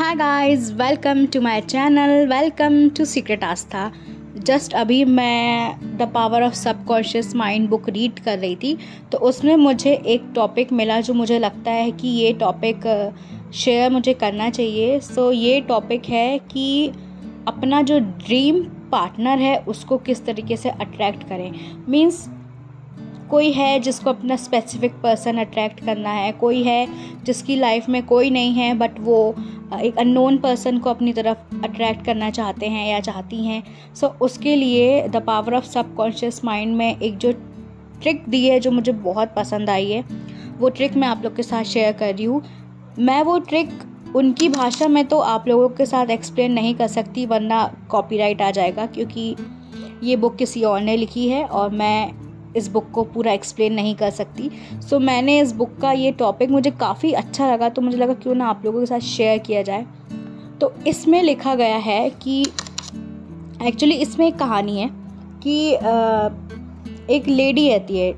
hi guys welcome to my channel welcome to secret Aastha just अभी मैं the power of subconscious mind book read कर रही थी तो उसमें मुझे एक टॉपिक मिला जो मुझे लगता है कि ये टॉपिक शेयर मुझे करना चाहिए सो so, ये टॉपिक है कि अपना जो ड्रीम पार्टनर है उसको किस तरीके से अट्रैक्ट करें मीन्स कोई है जिसको अपना स्पेसिफिक पर्सन अट्रैक्ट करना है कोई है जिसकी लाइफ में कोई नहीं है बट वो एक अननोन पर्सन को अपनी तरफ अट्रैक्ट करना चाहते हैं या चाहती हैं सो so, उसके लिए the power of subconscious mind में एक जो ट्रिक दी है जो मुझे बहुत पसंद आई है वो ट्रिक मैं आप लोग के साथ शेयर कर रही हूँ मैं वो ट्रिक उनकी भाषा में तो आप लोगों के साथ एक्सप्लेन नहीं कर सकती वरना कॉपीराइट आ जाएगा क्योंकि ये बुक किसी और ने लिखी है और मैं इस बुक को पूरा एक्सप्लेन नहीं कर सकती सो so, मैंने इस बुक का ये टॉपिक मुझे काफ़ी अच्छा लगा तो मुझे लगा क्यों ना आप लोगों के साथ शेयर किया जाए तो इसमें लिखा गया है कि एक्चुअली इसमें एक कहानी है कि एक लेडी रहती है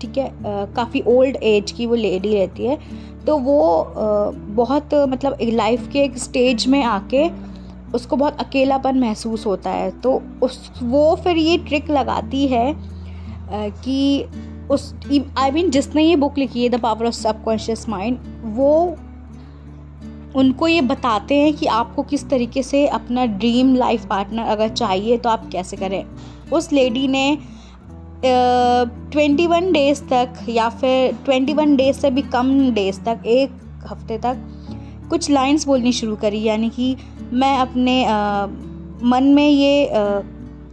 ठीक है काफ़ी ओल्ड एज की वो लेडी रहती है तो वो बहुत मतलब लाइफ के एक स्टेज में आके उसको बहुत अकेलापन महसूस होता है तो उस वो फिर ये ट्रिक लगाती है कि उस आई मीन जिसने ये बुक लिखी है the power of subconscious mind वो उनको ये बताते हैं कि आपको किस तरीके से अपना ड्रीम लाइफ पार्टनर अगर चाहिए तो आप कैसे करें उस लेडी ने ट्वेंटी वन डेज़ तक या फिर ट्वेंटी वन डेज से भी कम डेज़ तक एक हफ्ते तक कुछ लाइंस बोलनी शुरू करी यानी कि मैं अपने आ, मन में ये आ,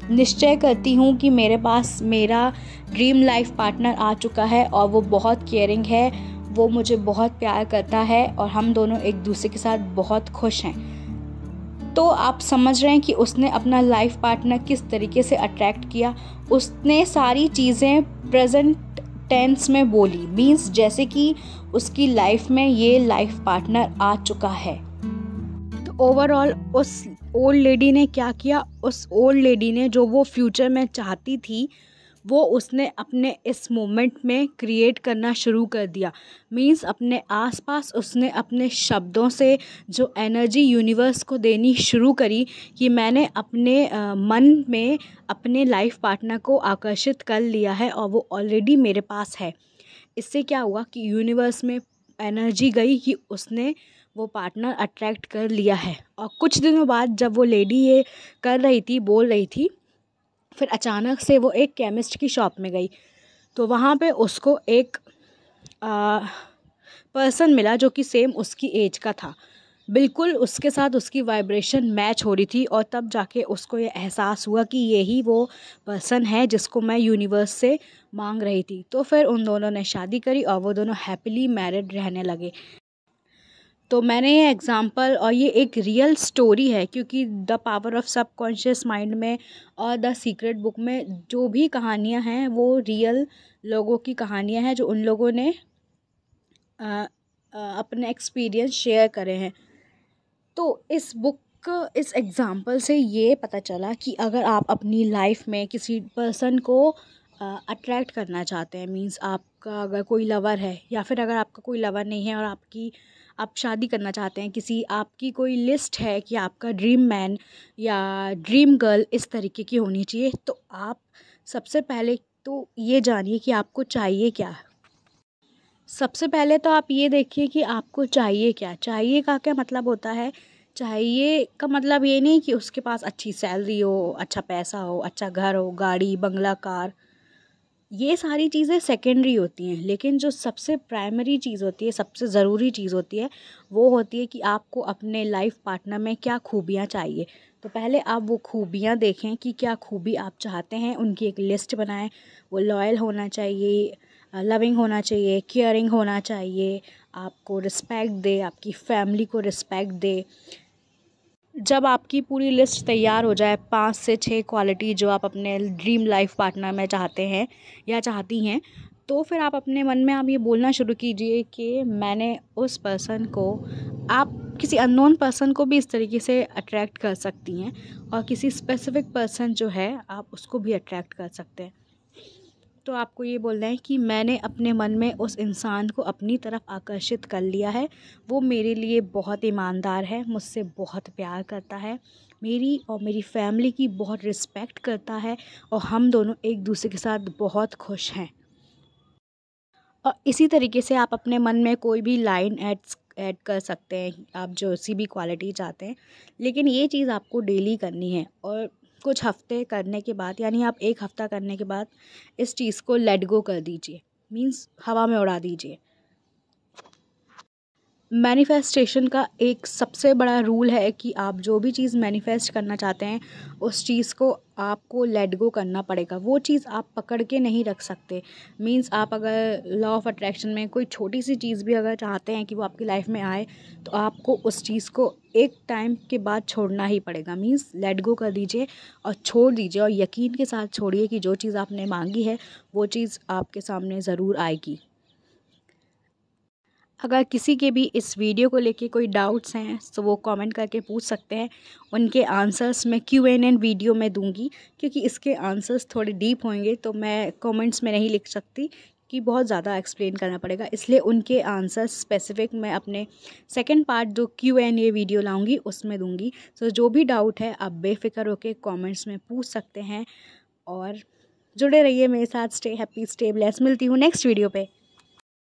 निश्चय करती हूँ कि मेरे पास मेरा ड्रीम लाइफ पार्टनर आ चुका है और वो बहुत केयरिंग है वो मुझे बहुत प्यार करता है और हम दोनों एक दूसरे के साथ बहुत खुश हैं तो आप समझ रहे हैं कि उसने अपना लाइफ पार्टनर किस तरीके से अट्रैक्ट किया उसने सारी चीज़ें प्रेजेंट टेंस में बोली मीन्स जैसे कि उसकी लाइफ में ये लाइफ पार्टनर आ चुका है तो ओवरऑल उस ओल्ड लेडी ने क्या किया उस ओल्ड लेडी ने जो वो फ्यूचर में चाहती थी वो उसने अपने इस मोमेंट में क्रिएट करना शुरू कर दिया मींस अपने आसपास उसने अपने शब्दों से जो एनर्जी यूनिवर्स को देनी शुरू करी कि मैंने अपने आ, मन में अपने लाइफ पार्टनर को आकर्षित कर लिया है और वो ऑलरेडी मेरे पास है इससे क्या हुआ कि यूनिवर्स में एनर्जी गई कि उसने वो पार्टनर अट्रैक्ट कर लिया है और कुछ दिनों बाद जब वो लेडी ये कर रही थी बोल रही थी फिर अचानक से वो एक केमिस्ट की शॉप में गई तो वहाँ पे उसको एक पर्सन मिला जो कि सेम उसकी एज का था बिल्कुल उसके साथ उसकी वाइब्रेशन मैच हो रही थी और तब जाके उसको ये एहसास हुआ कि यही वो पर्सन है जिसको मैं यूनिवर्स से मांग रही थी तो फिर उन दोनों ने शादी करी और वो दोनों हैप्पीली मैरिड रहने लगे तो मैंने ये एग्ज़ाम्पल और ये एक रियल स्टोरी है क्योंकि the power of subconscious mind में और द सीक्रेट बुक में जो भी कहानियाँ हैं वो रियल लोगों की कहानियाँ हैं जो उन लोगों ने आ, आ, अपने एक्सपीरियंस शेयर करे हैं तो इस बुक इस एग्ज़ाम्पल से ये पता चला कि अगर आप अपनी लाइफ में किसी पर्सन को अट्रैक्ट करना चाहते हैं मींस आपका अगर कोई लवर है या फिर अगर आपका कोई लवर नहीं है और आपकी आप शादी करना चाहते हैं किसी आपकी कोई लिस्ट है कि आपका ड्रीम मैन या ड्रीम गर्ल इस तरीके की होनी चाहिए तो आप सबसे पहले तो ये जानिए कि आपको चाहिए क्या सबसे पहले तो आप ये देखिए कि आपको चाहिए क्या चाहिए का क्या मतलब होता है चाहिए का मतलब ये नहीं कि उसके पास अच्छी सैलरी हो अच्छा पैसा हो अच्छा घर हो गाड़ी बंगला कार ये सारी चीज़ें सेकेंडरी होती हैं लेकिन जो सबसे प्राइमरी चीज़ होती है सबसे ज़रूरी चीज़ होती है वो होती है कि आपको अपने लाइफ पार्टनर में क्या खूबियाँ चाहिए तो पहले आप वो खूबियाँ देखें कि क्या खूबी आप चाहते हैं उनकी एक लिस्ट बनाएं वो लॉयल होना चाहिए लविंग होना चाहिए केयरिंग होना चाहिए आपको रिस्पेक्ट दे आपकी फैमिली को रिस्पेक्ट दे जब आपकी पूरी लिस्ट तैयार हो जाए पाँच से छः क्वालिटी जो आप अपने ड्रीम लाइफ पार्टनर में चाहते हैं या चाहती हैं तो फिर आप अपने मन में आप ये बोलना शुरू कीजिए कि मैंने उस पर्सन को आप किसी अननोन पर्सन को भी इस तरीके से अट्रैक्ट कर सकती हैं और किसी स्पेसिफिक पर्सन जो है आप उसको भी अट्रैक्ट कर सकते हैं तो आपको ये बोलना है कि मैंने अपने मन में उस इंसान को अपनी तरफ आकर्षित कर लिया है वो मेरे लिए बहुत ईमानदार है मुझसे बहुत प्यार करता है मेरी और मेरी फैमिली की बहुत रिस्पेक्ट करता है और हम दोनों एक दूसरे के साथ बहुत खुश हैं और इसी तरीके से आप अपने मन में कोई भी लाइन एड्स ऐड कर सकते हैं आप जो सी भी क्वालिटी चाहते हैं लेकिन ये चीज़ आपको डेली करनी है और कुछ हफ़्ते करने के बाद यानी आप एक हफ़्ता करने के बाद इस चीज़ को लेट गो कर दीजिए मीन्स हवा में उड़ा दीजिए मैनिफेस्टेशन का एक सबसे बड़ा रूल है कि आप जो भी चीज़ मैनिफेस्ट करना चाहते हैं उस चीज़ को आपको लेट गो करना पड़ेगा वो चीज़ आप पकड़ के नहीं रख सकते मींस आप अगर लॉ ऑफ अट्रैक्शन में कोई छोटी सी चीज़ भी अगर चाहते हैं कि वो आपकी लाइफ में आए तो आपको उस चीज़ को एक टाइम के बाद छोड़ना ही पड़ेगा मींस लेट गो कर दीजिए और छोड़ दीजिए और यकीन के साथ छोड़िए कि जो चीज़ आपने मांगी है वो चीज़ आपके सामने ज़रूर आएगी अगर किसी के भी इस वीडियो को लेके कोई डाउट्स हैं तो वो कमेंट करके पूछ सकते हैं उनके आंसर्स मैं क्यू एन एन वीडियो में दूंगी क्योंकि इसके आंसर्स थोड़े डीप होंगे तो मैं कमेंट्स में नहीं लिख सकती कि बहुत ज़्यादा एक्सप्लेन करना पड़ेगा इसलिए उनके आंसर स्पेसिफिक मैं अपने सेकंड पार्ट जो क्यू एन ए वीडियो लाऊंगी उसमें दूंगी तो जो भी डाउट है आप बेफिक्र होकर कमेंट्स में पूछ सकते हैं और जुड़े रहिए मेरे साथ स्टे हैप्पी स्टे ब्लेस मिलती हूँ नेक्स्ट वीडियो पर